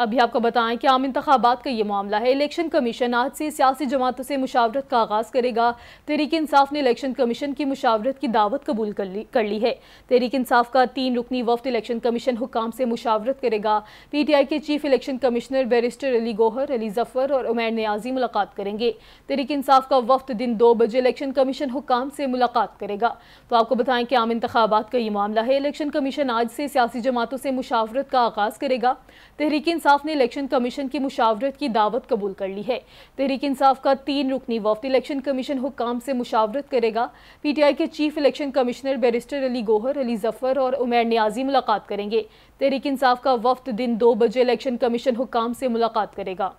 अभी आपको बताएं कि आम इंतबात का ये मामला है इलेक्शन कमीशन आज से सियासी जमातों से मुशावरत का आगाज़ करेगा तहरीक इंसाफ ने इलेक्शन कमीशन की मुशावरत की दावत कबूल कर ली कर ली है तहरीक इंसाफ का तीन रुकनी वफद इलेक्शन कमीशन हुकाम से मुशावरत करेगा पी टी आई के chief election commissioner barrister Ali Gohar Ali Zafar और उमैर न्याजी मुलाकात करेंगे तहरीक इंसाफ का वफद दिन दो बजे इलेक्शन कमीशन हुकाम से मुलाकात करेगा तो आपको बताएं कि आम इंतबात का ये मामला है इलेक्शन कमीशन आज से सियासी जमातों से मुशावरत का आगाज़ करेगा तहरीक इंसाफ इंसाफ ने इलेक्शन कमीशन की मुशावरत की दावत कबूल कर ली है तहरीक इंसाफ का तीन रुकनी वफ्त इलेक्शन कमीशन हुकाम से मुशावरत करेगा पीटीआई के chief election commissioner barrister Ali Gohar Ali Zafar और उमैर न्याजी मुलाकात करेंगे तहरीक इंसाफ का वफ्त दिन दो बजे इलेक्शन कमीशन हुकाम से मुलाकात करेगा